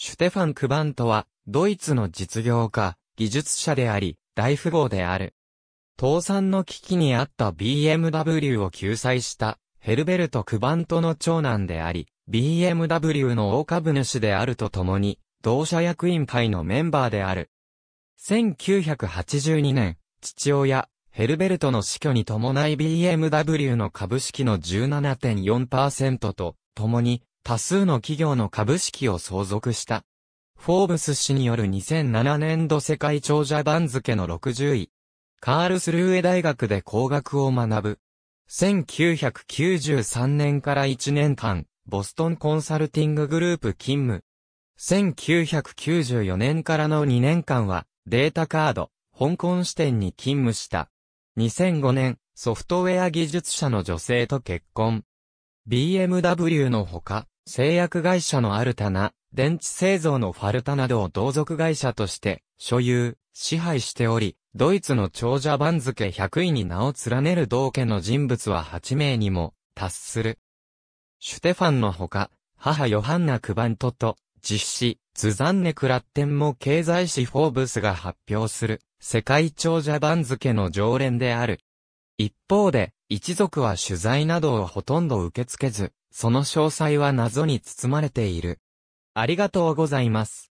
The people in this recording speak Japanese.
シュテファン・クバントは、ドイツの実業家、技術者であり、大富豪である。倒産の危機にあった BMW を救済したヘルベルト・クバントの長男であり、BMW の大株主であるとともに、同社役員会のメンバーである。1982年、父親、ヘルベルトの死去に伴い BMW の株式の17.4%と、共に多数の企業の株式を相続した。フォーブス氏による2007年度世界長者番付の60位。カールスルーエ大学で工学を学ぶ。1993年から1年間、ボストンコンサルティンググループ勤務。1994年からの2年間は、データカード、香港支店に勤務した。2005年、ソフトウェア技術者の女性と結婚。BMW のほか、製薬会社のアルタナ、電池製造のファルタなどを同族会社として所有、支配しており、ドイツの長者番付100位に名を連ねる同家の人物は8名にも達する。シュテファンのほか、母ヨハンナ・クバントと、実施、ズザンネ・クラッテンも経済誌フォーブスが発表する、世界長者番付の常連である。一方で、一族は取材などをほとんど受け付けず、その詳細は謎に包まれている。ありがとうございます。